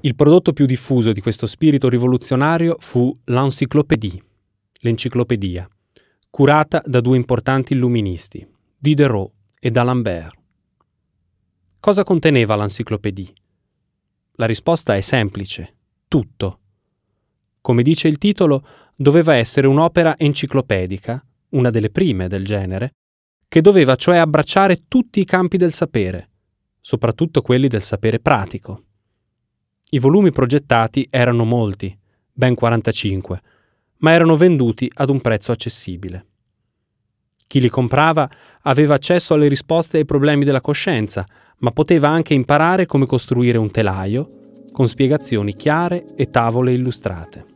Il prodotto più diffuso di questo spirito rivoluzionario fu l'Encyclopédie, l'enciclopedia, curata da due importanti illuministi, Diderot e d'Alembert. Cosa conteneva l'Encyclopédie? La risposta è semplice, tutto. Come dice il titolo, doveva essere un'opera enciclopedica, una delle prime del genere, che doveva cioè abbracciare tutti i campi del sapere, soprattutto quelli del sapere pratico, i volumi progettati erano molti, ben 45, ma erano venduti ad un prezzo accessibile. Chi li comprava aveva accesso alle risposte ai problemi della coscienza, ma poteva anche imparare come costruire un telaio, con spiegazioni chiare e tavole illustrate.